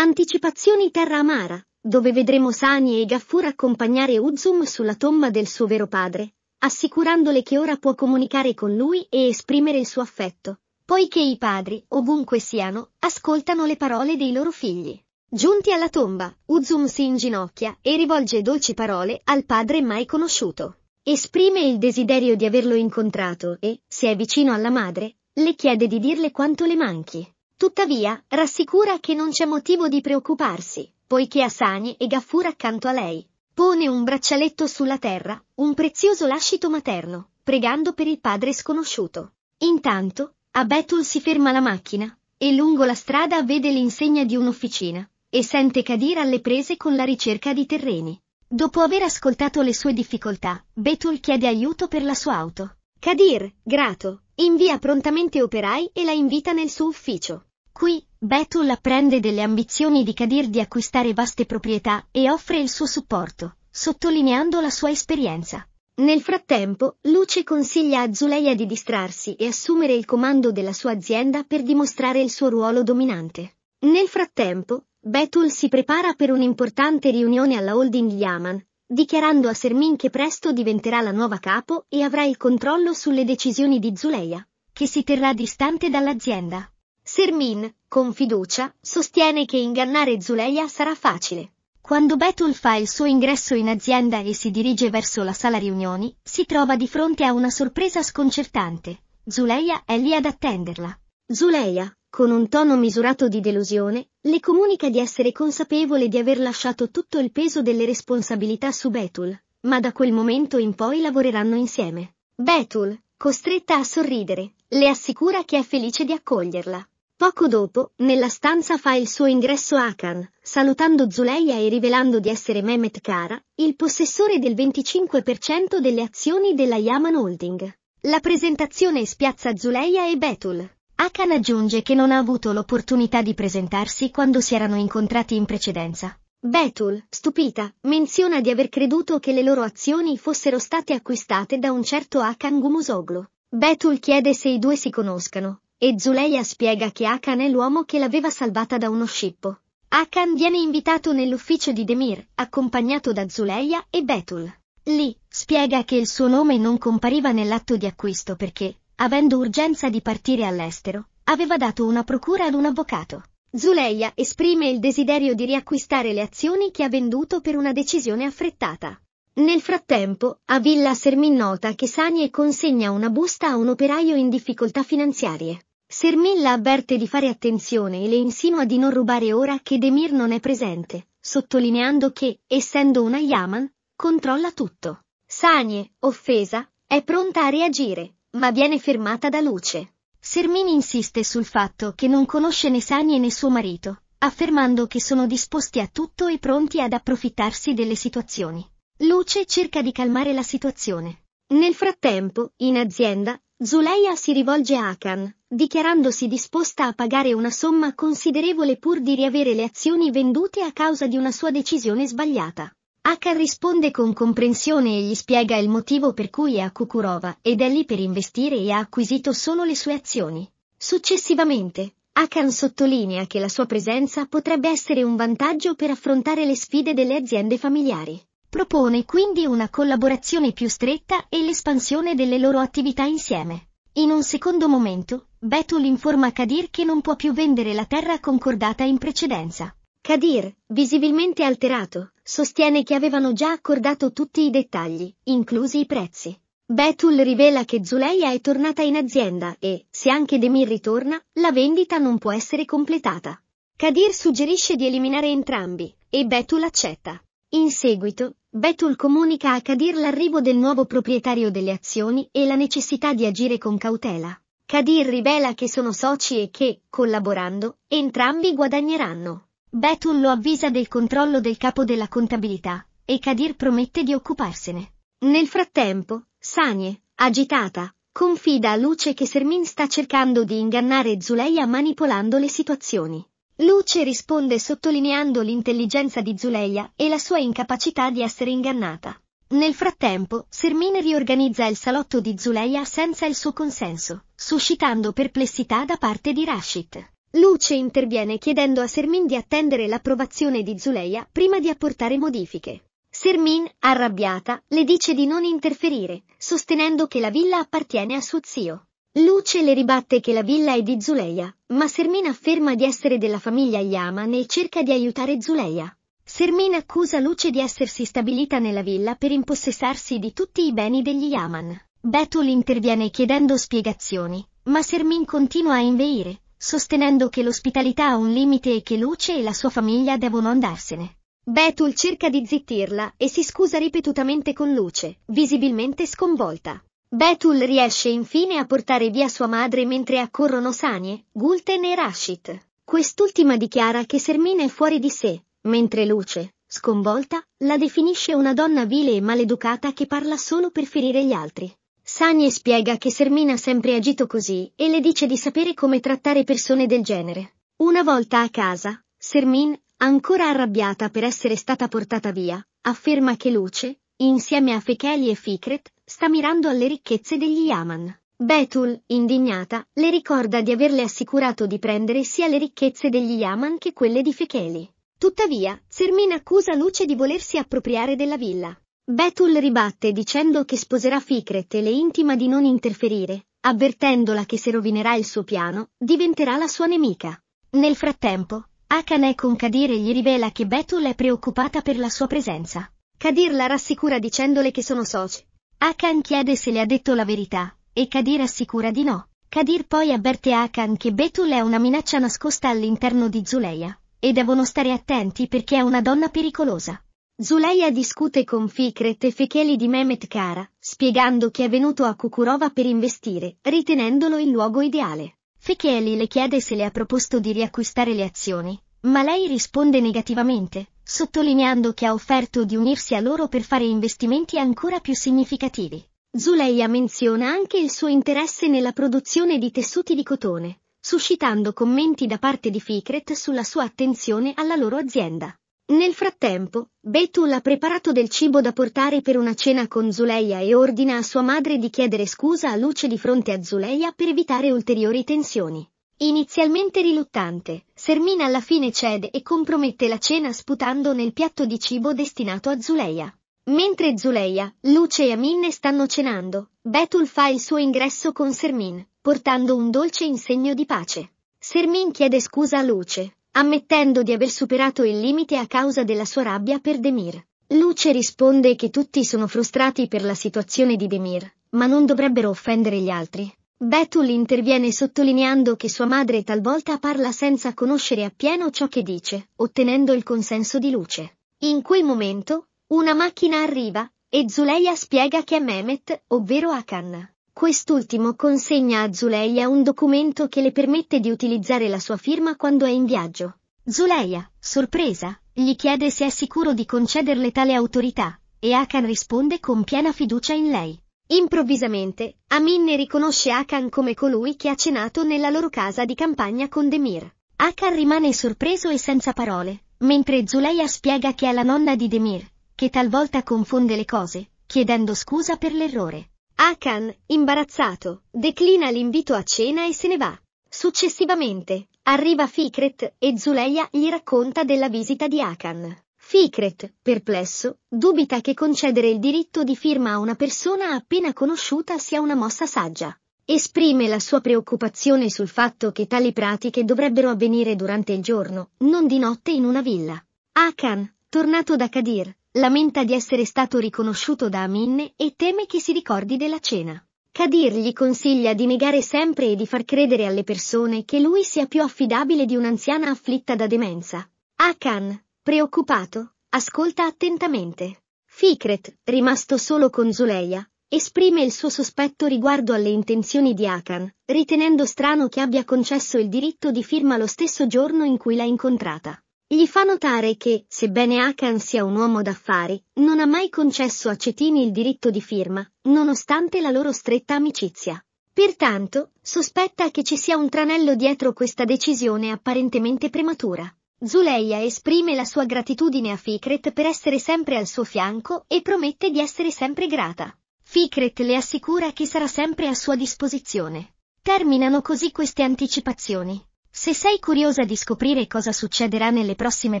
Anticipazioni Terra Amara, dove vedremo Sani e Gaffur accompagnare Uzum sulla tomba del suo vero padre, assicurandole che ora può comunicare con lui e esprimere il suo affetto, poiché i padri, ovunque siano, ascoltano le parole dei loro figli. Giunti alla tomba, Uzum si inginocchia e rivolge dolci parole al padre mai conosciuto. Esprime il desiderio di averlo incontrato e, se è vicino alla madre, le chiede di dirle quanto le manchi. Tuttavia, rassicura che non c'è motivo di preoccuparsi, poiché Asani e Gaffur accanto a lei. Pone un braccialetto sulla terra, un prezioso lascito materno, pregando per il padre sconosciuto. Intanto, a Betul si ferma la macchina, e lungo la strada vede l'insegna di un'officina, e sente Kadir alle prese con la ricerca di terreni. Dopo aver ascoltato le sue difficoltà, Betul chiede aiuto per la sua auto. Kadir, grato, invia prontamente operai e la invita nel suo ufficio. Qui, Betul apprende delle ambizioni di Kadir di acquistare vaste proprietà e offre il suo supporto, sottolineando la sua esperienza. Nel frattempo, Luce consiglia a Zuleia di distrarsi e assumere il comando della sua azienda per dimostrare il suo ruolo dominante. Nel frattempo, Betul si prepara per un'importante riunione alla holding Yaman, dichiarando a Sermin che presto diventerà la nuova capo e avrà il controllo sulle decisioni di Zuleia, che si terrà distante dall'azienda. Sermin, con fiducia, sostiene che ingannare Zuleia sarà facile. Quando Betul fa il suo ingresso in azienda e si dirige verso la sala riunioni, si trova di fronte a una sorpresa sconcertante. Zuleia è lì ad attenderla. Zuleia, con un tono misurato di delusione, le comunica di essere consapevole di aver lasciato tutto il peso delle responsabilità su Betul, ma da quel momento in poi lavoreranno insieme. Betul, costretta a sorridere, le assicura che è felice di accoglierla. Poco dopo, nella stanza fa il suo ingresso Akan, salutando Zuleia e rivelando di essere Mehmet Kara, il possessore del 25% delle azioni della Yaman Holding. La presentazione spiazza Zuleia e Betul. Akan aggiunge che non ha avuto l'opportunità di presentarsi quando si erano incontrati in precedenza. Betul, stupita, menziona di aver creduto che le loro azioni fossero state acquistate da un certo Akan Gumusoglu. Betul chiede se i due si conoscano, e Zuleia spiega che Akan è l'uomo che l'aveva salvata da uno scippo. Akan viene invitato nell'ufficio di Demir, accompagnato da Zuleia e Betul. Lì, spiega che il suo nome non compariva nell'atto di acquisto perché, avendo urgenza di partire all'estero, aveva dato una procura ad un avvocato. Zuleia esprime il desiderio di riacquistare le azioni che ha venduto per una decisione affrettata. Nel frattempo, a Villa Sermin nota che Sanie consegna una busta a un operaio in difficoltà finanziarie. Sermilla avverte di fare attenzione e le insinua di non rubare ora che Demir non è presente, sottolineando che, essendo una Yaman, controlla tutto. Sanie, offesa, è pronta a reagire, ma viene fermata da Luce. Sermin insiste sul fatto che non conosce né Sanie né suo marito, affermando che sono disposti a tutto e pronti ad approfittarsi delle situazioni. Luce cerca di calmare la situazione. Nel frattempo, in azienda, Zuleia si rivolge a Akan, dichiarandosi disposta a pagare una somma considerevole pur di riavere le azioni vendute a causa di una sua decisione sbagliata. Akan risponde con comprensione e gli spiega il motivo per cui è a Kukurova ed è lì per investire e ha acquisito solo le sue azioni. Successivamente, Akan sottolinea che la sua presenza potrebbe essere un vantaggio per affrontare le sfide delle aziende familiari. Propone quindi una collaborazione più stretta e l'espansione delle loro attività insieme. In un secondo momento, Betul informa Kadir che non può più vendere la terra concordata in precedenza. Kadir, visibilmente alterato, sostiene che avevano già accordato tutti i dettagli, inclusi i prezzi. Betul rivela che Zuleia è tornata in azienda e, se anche Demir ritorna, la vendita non può essere completata. Kadir suggerisce di eliminare entrambi, e Betul accetta. In seguito, Betul comunica a Kadir l'arrivo del nuovo proprietario delle azioni e la necessità di agire con cautela. Kadir rivela che sono soci e che, collaborando, entrambi guadagneranno. Betul lo avvisa del controllo del capo della contabilità, e Kadir promette di occuparsene. Nel frattempo, Sanie, agitata, confida a Luce che Sermin sta cercando di ingannare Zuleia manipolando le situazioni. Luce risponde sottolineando l'intelligenza di Zuleia e la sua incapacità di essere ingannata. Nel frattempo, Sermine riorganizza il salotto di Zuleia senza il suo consenso, suscitando perplessità da parte di Rashid. Luce interviene chiedendo a Sermin di attendere l'approvazione di Zuleia prima di apportare modifiche. Sermin, arrabbiata, le dice di non interferire, sostenendo che la villa appartiene a suo zio. Luce le ribatte che la villa è di Zuleia, ma Sermina afferma di essere della famiglia Yaman e cerca di aiutare Zuleia. Sermina accusa Luce di essersi stabilita nella villa per impossessarsi di tutti i beni degli Yaman. Betul interviene chiedendo spiegazioni, ma Sermin continua a inveire, sostenendo che l'ospitalità ha un limite e che Luce e la sua famiglia devono andarsene. Betul cerca di zittirla e si scusa ripetutamente con Luce, visibilmente sconvolta. Betul riesce infine a portare via sua madre mentre accorrono Sanie, Gulten e Rashid. Quest'ultima dichiara che Sermina è fuori di sé, mentre Luce, sconvolta, la definisce una donna vile e maleducata che parla solo per ferire gli altri. Sanie spiega che Sermina ha sempre agito così e le dice di sapere come trattare persone del genere. Una volta a casa, Sermin, ancora arrabbiata per essere stata portata via, afferma che Luce, insieme a Fekeli e Fikret, sta mirando alle ricchezze degli Yaman. Betul, indignata, le ricorda di averle assicurato di prendere sia le ricchezze degli Yaman che quelle di Fecheli. Tuttavia, Sermin accusa Luce di volersi appropriare della villa. Betul ribatte dicendo che sposerà Ficret e le intima di non interferire, avvertendola che se rovinerà il suo piano, diventerà la sua nemica. Nel frattempo, Akane con Kadir gli rivela che Betul è preoccupata per la sua presenza. Kadir la rassicura dicendole che sono soci, Akan chiede se le ha detto la verità, e Kadir assicura di no. Kadir poi avverte Akan che Betul è una minaccia nascosta all'interno di Zuleia, e devono stare attenti perché è una donna pericolosa. Zuleia discute con Fikret e Fekeli di Mehmet Kara, spiegando che è venuto a Kukurova per investire, ritenendolo il luogo ideale. Fekeli le chiede se le ha proposto di riacquistare le azioni, ma lei risponde negativamente, sottolineando che ha offerto di unirsi a loro per fare investimenti ancora più significativi. Zuleia menziona anche il suo interesse nella produzione di tessuti di cotone, suscitando commenti da parte di Fikret sulla sua attenzione alla loro azienda. Nel frattempo, Betul ha preparato del cibo da portare per una cena con Zuleia e ordina a sua madre di chiedere scusa a Luce di fronte a Zuleia per evitare ulteriori tensioni. Inizialmente riluttante, Fermina alla fine cede e compromette la cena sputando nel piatto di cibo destinato a Zuleia. Mentre Zuleia, Luce e Amin stanno cenando, Betul fa il suo ingresso con Sermin, portando un dolce in segno di pace. Sermin chiede scusa a Luce, ammettendo di aver superato il limite a causa della sua rabbia per Demir. Luce risponde che tutti sono frustrati per la situazione di Demir, ma non dovrebbero offendere gli altri, Bethul interviene sottolineando che sua madre talvolta parla senza conoscere appieno ciò che dice, ottenendo il consenso di Luce. In quel momento, una macchina arriva, e Zuleia spiega che è Mehmet, ovvero Akan. Quest'ultimo consegna a Zuleia un documento che le permette di utilizzare la sua firma quando è in viaggio. Zuleia, sorpresa, gli chiede se è sicuro di concederle tale autorità, e Akan risponde con piena fiducia in lei. Improvvisamente, Aminne riconosce Akan come colui che ha cenato nella loro casa di campagna con Demir. Akan rimane sorpreso e senza parole, mentre Zuleia spiega che è la nonna di Demir, che talvolta confonde le cose, chiedendo scusa per l'errore. Akan, imbarazzato, declina l'invito a cena e se ne va. Successivamente, arriva Fikret e Zuleia gli racconta della visita di Akan. Fikret, perplesso, dubita che concedere il diritto di firma a una persona appena conosciuta sia una mossa saggia. Esprime la sua preoccupazione sul fatto che tali pratiche dovrebbero avvenire durante il giorno, non di notte in una villa. Akan, tornato da Kadir, lamenta di essere stato riconosciuto da Amin e teme che si ricordi della cena. Kadir gli consiglia di negare sempre e di far credere alle persone che lui sia più affidabile di un'anziana afflitta da demenza. Akan, Preoccupato, ascolta attentamente. Fikret, rimasto solo con Zuleia, esprime il suo sospetto riguardo alle intenzioni di Akan, ritenendo strano che abbia concesso il diritto di firma lo stesso giorno in cui l'ha incontrata. Gli fa notare che, sebbene Akan sia un uomo d'affari, non ha mai concesso a Cetini il diritto di firma, nonostante la loro stretta amicizia. Pertanto, sospetta che ci sia un tranello dietro questa decisione apparentemente prematura. Zuleia esprime la sua gratitudine a Fikret per essere sempre al suo fianco e promette di essere sempre grata. Fikret le assicura che sarà sempre a sua disposizione. Terminano così queste anticipazioni. Se sei curiosa di scoprire cosa succederà nelle prossime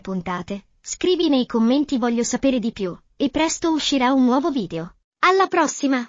puntate, scrivi nei commenti voglio sapere di più, e presto uscirà un nuovo video. Alla prossima!